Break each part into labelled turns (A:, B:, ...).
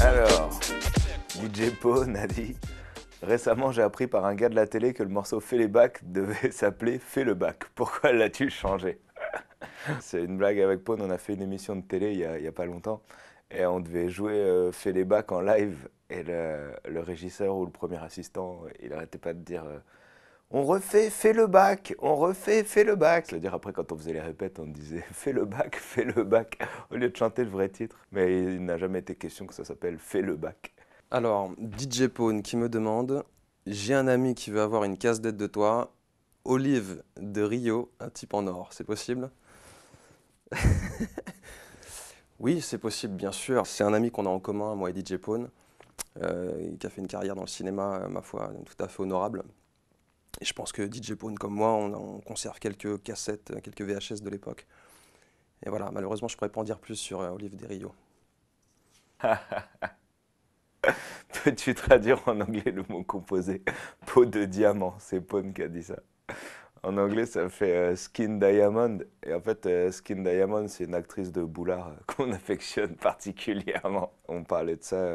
A: Alors, DJ Pone a dit Récemment, j'ai appris par un gars de la télé que le morceau Fais les bacs devait s'appeler Fais le bac. Pourquoi l'as-tu changé C'est une blague avec Pone, on a fait une émission de télé il n'y a, a, pas longtemps. Et on devait jouer Fais euh, fait les bacs en live. Et le, régisseur ou le premier assistant, il arrêtait pas de dire euh, On refait, fais le bac On refait, fais le bac C'est-à-dire, après, quand on faisait les répètes, on disait Fais le bac, fais le bac au lieu de chanter le vrai titre. Mais
B: il, n'a jamais été question que ça s'appelle Fais le bac. Alors, DJ Pone qui me demande J'ai un ami qui veut avoir une casse d'aide de toi. Olive de Rio, un type en or, c'est possible Oui, c'est possible, bien sûr. C'est un ami qu'on a en commun, moi et DJ Pone, euh, qui a fait une carrière dans le cinéma, euh, ma foi, tout à fait honorable. Et je pense que DJ Pone, comme moi, on, conserve quelques cassettes, euh, quelques VHS de l'époque. Et voilà, malheureusement, je ne pourrais pas en dire plus sur Olive Rio Peux-tu traduire en anglais le mot composé
A: Peau de diamant, c'est Pone qui a dit ça. En anglais, ça fait euh, Skin Diamond. Et en fait, euh, Skin Diamond, c'est une actrice de Boulard euh, qu'on affectionne
B: particulièrement. On parlait de ça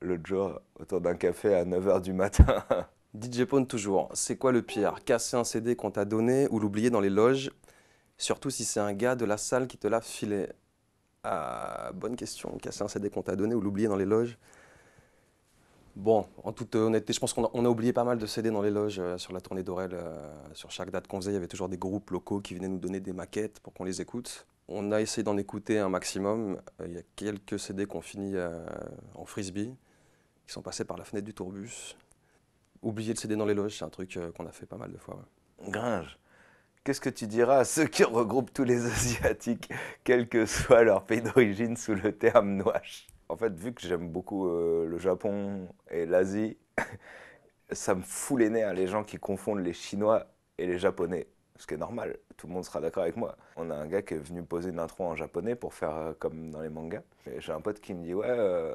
B: l'autre jour autour d'un café à 9h du matin. DJ Pone toujours, c'est quoi le pire Casser un CD qu'on t'a donné ou l'oublier dans les loges Surtout si c'est un gars de la salle qui te l'a filé. Ah, bonne question, casser un CD qu'on t'a donné ou l'oublier dans les loges Bon, en toute honnêteté, je pense qu'on a, oublié pas mal de CD dans les loges euh, sur la tournée d'Orel. Euh, sur chaque date qu'on faisait, il y avait toujours des groupes locaux qui venaient nous donner des maquettes pour qu'on les écoute. On a essayé d'en écouter un maximum. Euh, il y a quelques CD qu'on finit en frisbee, qui sont passés par la fenêtre du tourbus. Oublier le CD dans les loges, c'est un truc qu'on a fait pas mal de fois. Gringe, qu'est-ce que tu diras à ceux qui regroupent tous les Asiatiques, quel que soit leur pays d'origine, sous le terme noache
A: en fait, vu que j'aime beaucoup euh, le Japon et l'Asie, ça me fout les nerfs hein, les gens qui confondent les Chinois et les Japonais. Ce qui est normal, tout le monde sera d'accord avec moi. On a un gars qui est venu poser une intro en japonais pour faire euh, comme dans les mangas. J'ai un pote qui me dit Ouais, euh,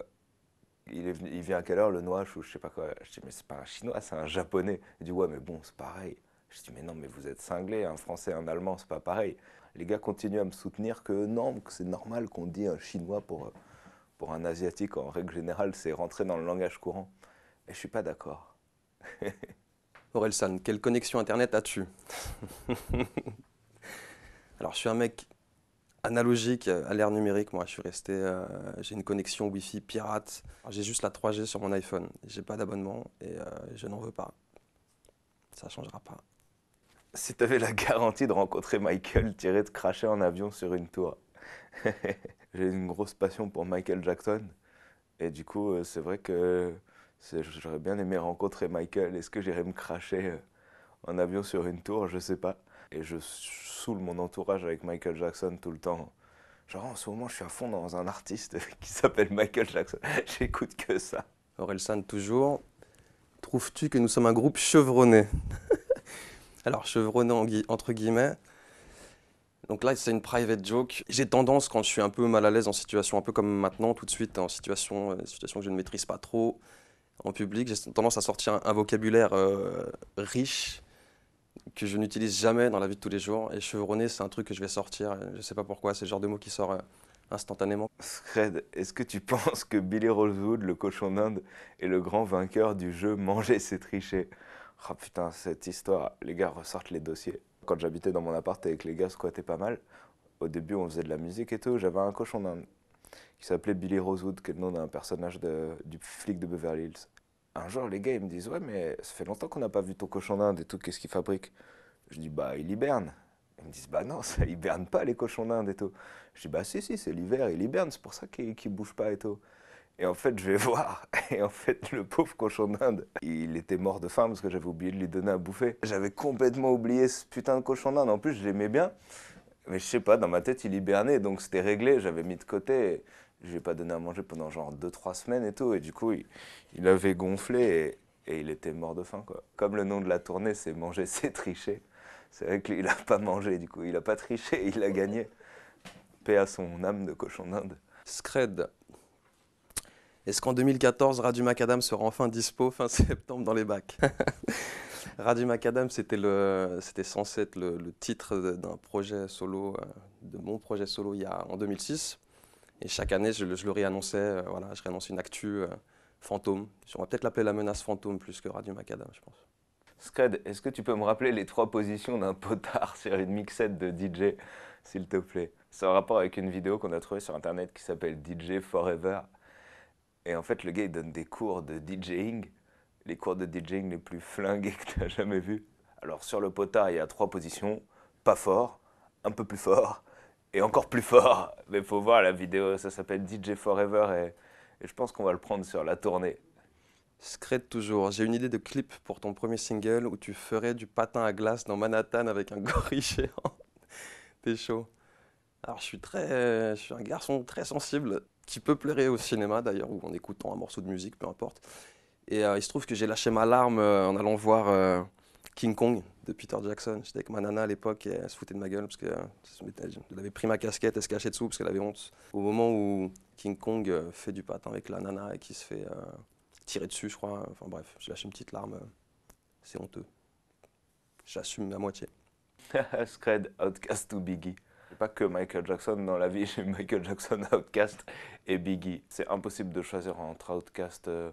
A: il, vient à quelle heure le noir ou je sais pas quoi. Je dis Mais c'est pas un chinois, c'est un japonais. Il dit Ouais, mais bon, c'est pareil. Je dis Mais non, mais vous êtes cinglé, un français, un allemand, c'est pas pareil. Les gars continuent à me soutenir que non, que c'est normal qu'on dit un chinois pour pour un Asiatique, en règle générale, c'est rentrer dans le langage courant. Et je suis pas d'accord.
B: Orelsan, quelle connexion Internet as-tu Alors, je suis un mec analogique à l'ère numérique, moi. Je suis resté. Euh, j'ai une connexion Wi-Fi pirate. J'ai juste la 3G sur mon iPhone. J'ai pas d'abonnement et euh, je n'en veux pas. Ça changera pas.
A: Si tu avais la garantie de rencontrer Michael, irais de cracher en avion sur une tour. j'ai une grosse passion pour Michael Jackson. Et du coup, euh, c'est vrai que j'aurais bien aimé rencontrer Michael. Est-ce que j'irais me cracher euh, en avion sur une tour Je sais pas. Et je saoule mon entourage avec Michael Jackson tout le temps. Genre, en ce moment, je suis à fond dans un artiste qui s'appelle
B: Michael Jackson. J'écoute que ça. Orelsan, toujours. Trouves-tu que nous sommes un groupe chevronné Alors, chevronné entre guillemets. Donc là, c'est une private joke. J'ai tendance, quand je suis un peu mal à l'aise en situation, un peu comme maintenant, tout de suite, en situation, euh, situation que je ne maîtrise pas trop, en public, j'ai tendance à sortir un, vocabulaire euh, riche que je n'utilise jamais dans la vie de tous les jours. Et chevronné, c'est un truc que je vais sortir. Je ne sais pas pourquoi, c'est le genre de mot qui sort euh, instantanément. Fred, est-ce que tu penses que Billy Rosewood, le cochon d'Inde, est le grand vainqueur du jeu Manger, ses tricher
A: oh, putain, cette histoire, les gars ressortent les dossiers. Quand j'habitais dans mon appart avec les gars, était pas mal. Au début, on faisait de la musique et tout. J'avais un cochon d'Inde qui s'appelait Billy Rosewood, qui est le nom d'un personnage du flic de Beverly Hills. Un jour, les gars, ils me disent Ouais, mais ça fait longtemps qu'on n'a pas vu ton cochon d'Inde et tout, qu'est-ce qu'il fabrique Je dis Bah, il hiberne. Ils me disent Bah non, ça hiberne pas les cochons d'Inde et tout. Je dis Bah si, si, c'est l'hiver, il hiberne, c'est pour ça qu'il ne bouge pas et tout. Et en fait, je vais voir. Et en fait, le pauvre cochon d'Inde, il était mort de faim parce que j'avais oublié de lui donner à bouffer. J'avais complètement oublié ce putain de cochon d'Inde. En plus, je l'aimais bien. Mais je sais pas, dans ma tête, il hibernait. Donc c'était réglé. J'avais mis de côté. Je lui ai pas donné à manger pendant genre 2-3 semaines et tout. Et du coup, il, avait gonflé et, il était mort de faim. Quoi. Comme le nom de la tournée, c'est manger, c'est tricher. C'est vrai qu'il a pas mangé, du coup. Il a pas
B: triché, il a gagné. Paix à son âme de cochon d'Inde. Scred, est-ce qu'en 2014, Radio Macadam sera enfin dispo fin septembre dans les bacs Radio Macadam, c'était censé être le, titre d'un projet solo, euh, de mon projet solo il y a, en 2006. Et chaque année, je, le réannonçais, euh, voilà, je réannonçais une actu euh, fantôme. On va peut-être l'appeler la menace fantôme plus que Radio Macadam, je pense.
A: Scred, est-ce que tu peux me rappeler les trois positions d'un potard sur une mixette de DJ, s'il te plaît C'est en rapport avec une vidéo qu'on a trouvée sur Internet qui s'appelle DJ Forever. Et en fait, le gars, il donne des cours de DJing, les cours de DJing les plus flingués que tu as jamais vu. Alors, sur le potard, il y a trois positions pas fort, un peu plus fort et encore plus fort. Mais faut voir la vidéo, ça s'appelle DJ Forever
B: et, je pense qu'on va le prendre sur la tournée. Secret toujours, j'ai une idée de clip pour ton premier single où tu ferais du patin à glace dans Manhattan avec un gorille géant. T'es chaud. Alors je suis très, je suis un garçon très sensible qui peut pleurer au cinéma d'ailleurs, ou en écoutant un morceau de musique, peu importe. Et euh, il se trouve que j'ai lâché ma larme euh, en allant voir euh, King Kong de Peter Jackson. J'étais avec ma nana à l'époque et elle se foutait de ma gueule parce que... euh, avait pris ma casquette, elle se cachait dessous parce qu'elle avait honte. Au moment où King Kong fait du patin avec la nana et qui se fait tirer dessus, je crois. Enfin bref, j'ai lâché une petite larme. C'est honteux. J'assume ma moitié. Scred, Outcast
A: to Biggie pas que Michael Jackson dans la vie, j'ai Michael Jackson, Outcast et Biggie. C'est impossible de choisir entre Outcast euh,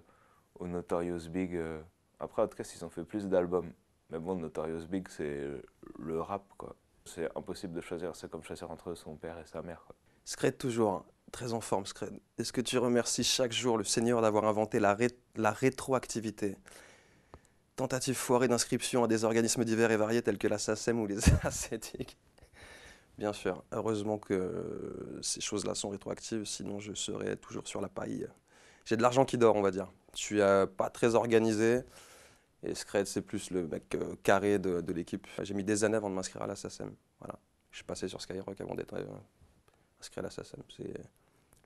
A: ou Notorious Big. Euh. Après, Outcast, ils ont fait plus d'albums. Mais bon, Notorious Big, c'est le rap, quoi. C'est impossible de choisir, c'est comme choisir entre son père et sa mère.
B: Quoi. Scred toujours, hein. très en forme Scred. Est-ce que tu remercies chaque jour le Seigneur d'avoir inventé la, la rétroactivité Tentative foirée d'inscription à des organismes divers et variés tels que la SACEM ou les ascétiques Bien sûr. Heureusement que ces choses-là sont rétroactives, sinon je serais toujours sur la paille. J'ai de l'argent qui dort, on va dire. Je suis pas très organisé. Et Scred, c'est plus le mec carré de, l'équipe. J'ai mis des années avant de m'inscrire à la Voilà. Je suis passé sur Skyrock avant d'être inscrit à la C'est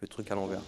B: le truc à l'envers.